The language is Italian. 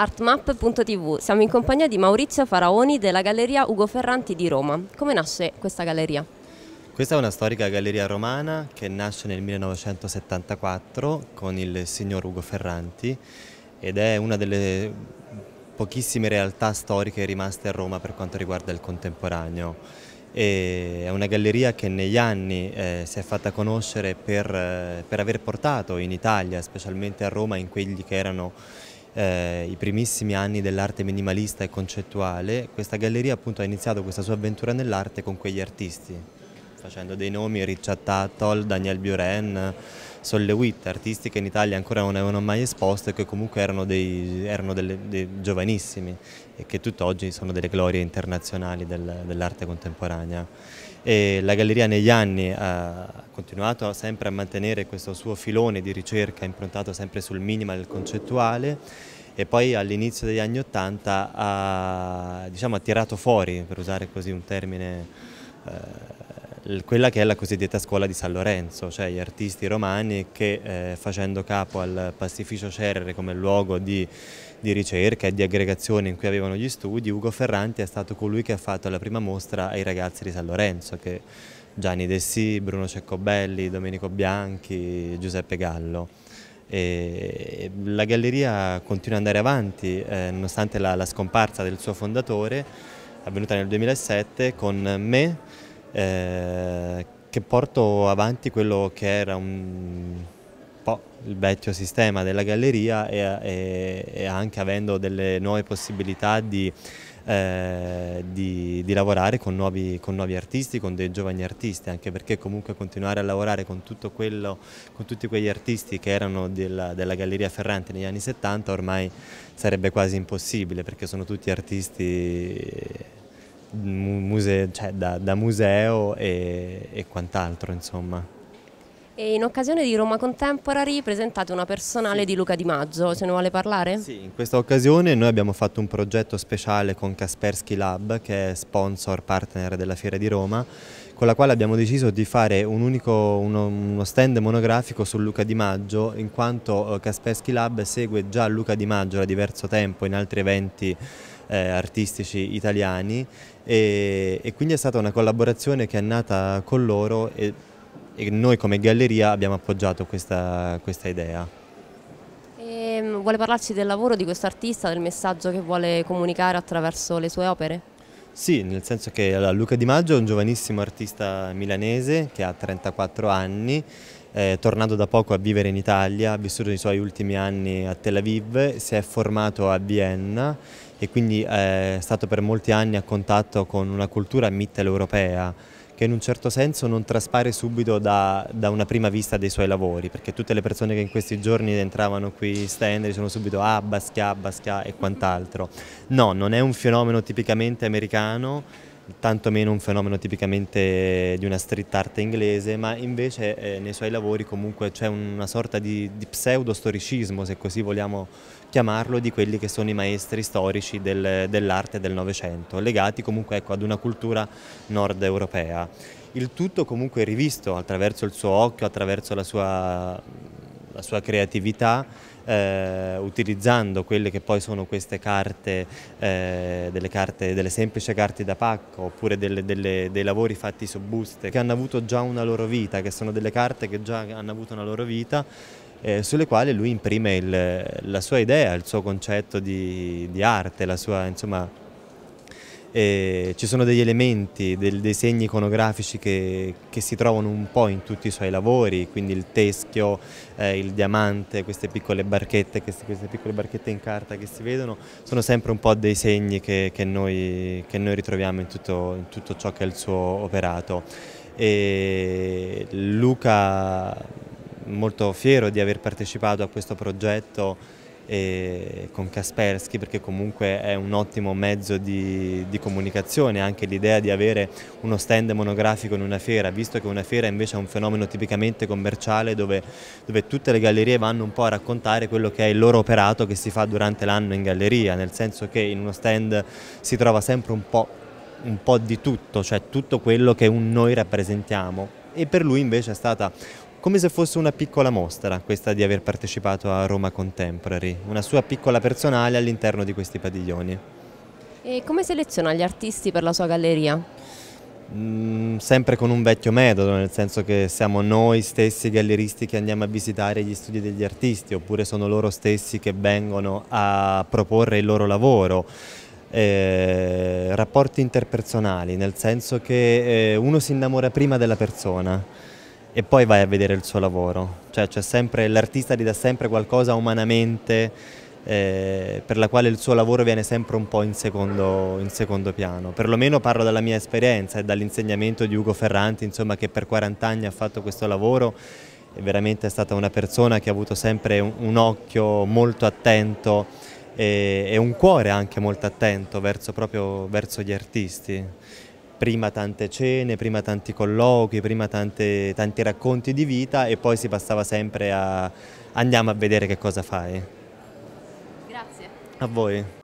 artmap.tv. Siamo in compagnia di Maurizio Faraoni della Galleria Ugo Ferranti di Roma. Come nasce questa galleria? Questa è una storica galleria romana che nasce nel 1974 con il signor Ugo Ferranti ed è una delle pochissime realtà storiche rimaste a Roma per quanto riguarda il contemporaneo. E è una galleria che negli anni eh, si è fatta conoscere per, eh, per, aver portato in Italia, specialmente a Roma, in quelli che erano eh, i primissimi anni dell'arte minimalista e concettuale, questa galleria appunto ha iniziato questa sua avventura nell'arte con quegli artisti facendo dei nomi, Richard Tuttle, Daniel Buren, Sollewitte, artisti che in Italia ancora non avevano mai esposto e che comunque erano, dei, erano delle, dei giovanissimi e che tutt'oggi sono delle glorie internazionali del, dell'arte contemporanea. E la galleria negli anni ha continuato sempre a mantenere questo suo filone di ricerca improntato sempre sul minimal concettuale e poi all'inizio degli anni Ottanta ha, diciamo, ha tirato fuori, per usare così un termine eh, quella che è la cosiddetta scuola di San Lorenzo, cioè gli artisti romani che eh, facendo capo al pastificio Cerere come luogo di, di ricerca e di aggregazione in cui avevano gli studi, Ugo Ferranti è stato colui che ha fatto la prima mostra ai ragazzi di San Lorenzo, che Gianni Dessì, Bruno Ceccobelli, Domenico Bianchi, Giuseppe Gallo. E la galleria continua ad andare avanti, eh, nonostante la, la scomparsa del suo fondatore, avvenuta nel 2007, con me, eh, che porto avanti quello che era un po' il vecchio sistema della galleria e, e, e anche avendo delle nuove possibilità di, eh, di, di lavorare con nuovi, con nuovi, artisti, con dei giovani artisti, anche perché comunque continuare a lavorare con, quello, con tutti quegli artisti che erano della, della Galleria Ferrante negli anni 70 ormai sarebbe quasi impossibile perché sono tutti artisti muse, cioè da, da, museo e, e quant'altro insomma. E in occasione di Roma Contemporary presentate una personale sì. di Luca Di Maggio, se ne vuole parlare? Sì, in questa occasione noi abbiamo fatto un progetto speciale con Kaspersky Lab, che è sponsor partner della Fiera di Roma, con la quale abbiamo deciso di fare un unico, uno, uno, stand monografico su Luca Di Maggio, in quanto eh, Kaspersky Lab segue già Luca Di Maggio da diverso tempo in altri eventi eh, artistici italiani e, e, quindi è stata una collaborazione che è nata con loro e, e noi come galleria abbiamo appoggiato questa, questa idea. E, ehm, vuole parlarci del lavoro di questo artista, del messaggio che vuole comunicare attraverso le sue opere? Sì, nel senso che Luca Di Maggio è un giovanissimo artista milanese che ha 34 anni, eh, tornato da poco a vivere in Italia, ha vissuto i suoi ultimi anni a Tel Aviv, si è formato a Vienna e quindi eh, è stato per molti anni a contatto con una cultura mitteleuropea che in un certo senso non traspare subito da, da, una prima vista dei suoi lavori, perché tutte le persone che in questi giorni entravano qui in stand dicevano subito ah Basquiat, Basquiat e quant'altro. No, non è un fenomeno tipicamente americano, tantomeno un fenomeno tipicamente di una street art inglese, ma invece eh, nei suoi lavori comunque c'è una sorta di, di pseudo-storicismo, se così vogliamo chiamarlo, di quelli che sono i maestri storici del, dell'arte del Novecento, legati comunque ecco, ad una cultura nord europea. Il tutto comunque rivisto attraverso il suo occhio, attraverso la sua la sua creatività eh, utilizzando quelle che poi sono queste carte, eh, delle, carte delle semplici carte da pacco oppure delle, delle, dei lavori fatti su buste che hanno avuto già una loro vita, che sono delle carte che già hanno avuto una loro vita eh, sulle quali lui imprime il, la sua idea, il suo concetto di, di arte, la sua insomma e ci sono degli elementi, del, dei segni iconografici che, che, si trovano un po' in tutti i suoi lavori, quindi il teschio, eh, il diamante, queste piccole, barchette, queste, queste piccole barchette in carta che si vedono, sono sempre un po' dei segni che, che, noi, che noi, ritroviamo in tutto, in tutto ciò che è il suo operato. E Luca molto fiero di aver partecipato a questo progetto con Kaspersky perché comunque è un ottimo mezzo di, di comunicazione, anche l'idea di avere uno stand monografico in una fiera, visto che una fiera invece è un fenomeno tipicamente commerciale dove, dove tutte le gallerie vanno un po' a raccontare quello che è il loro operato che si fa durante l'anno in galleria, nel senso che in uno stand si trova sempre un po', un po di tutto, cioè tutto quello che un noi rappresentiamo e per lui invece è stata come se fosse una piccola mostra questa di aver partecipato a Roma Contemporary, una sua piccola personale all'interno di questi padiglioni. E come seleziona gli artisti per la sua galleria? Mm, sempre con un vecchio metodo, nel senso che siamo noi stessi galleristi che andiamo a visitare gli studi degli artisti, oppure sono loro stessi che vengono a proporre il loro lavoro. Eh, rapporti interpersonali, nel senso che eh, uno si innamora prima della persona e poi vai a vedere il suo lavoro. Cioè, l'artista ti dà sempre qualcosa umanamente eh, per la quale il suo lavoro viene sempre un po' in secondo, in secondo piano. Perlomeno parlo dalla mia esperienza e dall'insegnamento di Ugo Ferranti, insomma, che per 40 anni ha fatto questo lavoro è veramente stata una persona che ha avuto sempre un, un occhio molto attento e, e, un cuore anche molto attento verso, proprio verso gli artisti prima tante cene, prima tanti colloqui, prima tante, tanti racconti di vita e poi si passava sempre a andiamo a vedere che cosa fai. Grazie. A voi.